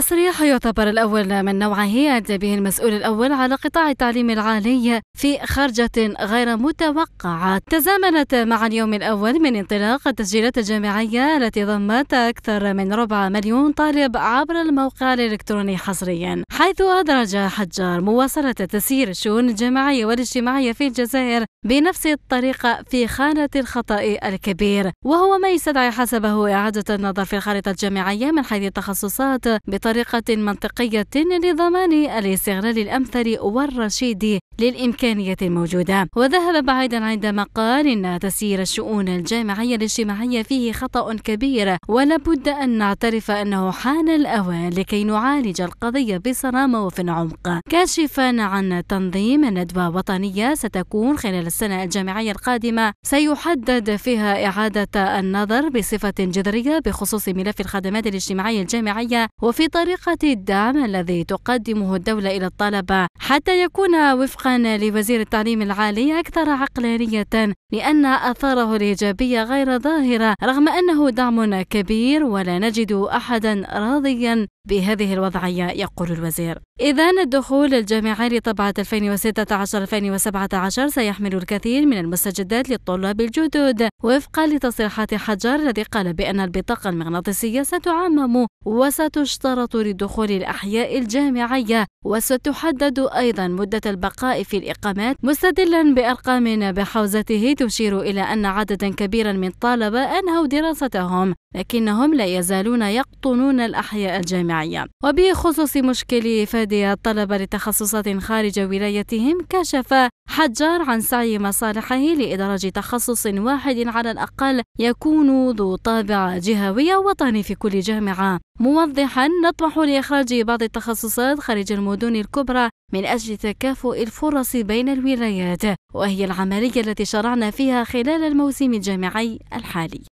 تصريح يعتبر الأول من نوعه أدى به المسؤول الأول على قطاع التعليم العالي في خرجة غير متوقعة تزامنت مع اليوم الأول من انطلاق التسجيلات الجامعية التي ضمت أكثر من ربع مليون طالب عبر الموقع الإلكتروني حصريا حيث أدرج حجار مواصلة تسيير الشؤون الجامعية والاجتماعية في الجزائر بنفس الطريقة في خانة الخطأ الكبير وهو ما يستدعي حسبه إعادة النظر في الخارطة الجامعية من حيث التخصصات بطريقة منطقية لضمان الاستغلال الأمثل والرشيد للإمكانية الموجودة وذهب بعيدا عندما قال إن تسيير الشؤون الجامعية الاجتماعية فيه خطأ كبير ولابد أن نعترف أنه حان الأوان لكي نعالج القضية بصرامة وفي العمق كاشفا عن تنظيم ندوة وطنية ستكون خلال السنة الجامعية القادمة سيحدد فيها إعادة النظر بصفة جذرية بخصوص ملف الخدمات الاجتماعية الجامعية وفي طريقة الدعم الذي تقدمه الدولة إلى الطلبة حتى يكون وفقا لوزير التعليم العالي أكثر عقلانية لأن أثاره الإيجابية غير ظاهرة رغم أنه دعم كبير ولا نجد أحدا راضيا بهذه الوضعية يقول الوزير إذا الدخول الجامعي لطبعة 2016-2017 سيحمل الكثير من المستجدات للطلاب الجدد وفقا لتصريحات حجر الذي قال بأن البطاقة المغناطيسية ستعمم وستشترط لدخول الأحياء الجامعية وستحدد أيضا مدة البقاء في الإقامات مستدلا بأرقام بحوزته تشير إلى أن عددا كبيرا من طلبة أنهوا دراستهم لكنهم لا يزالون يقطنون الأحياء الجامعية الصناعية وبخصوص مشكل فادي الطلبة لتخصصات خارج ولايتهم كشف حجار عن سعي مصالحه لإدراج تخصص واحد على الأقل يكون ذو طابع جهوي وطني في كل جامعة موضحا نطمح لإخراج بعض التخصصات خارج المدن الكبرى من أجل تكافؤ الفرص بين الولايات وهي العملية التي شرعنا فيها خلال الموسم الجامعي الحالي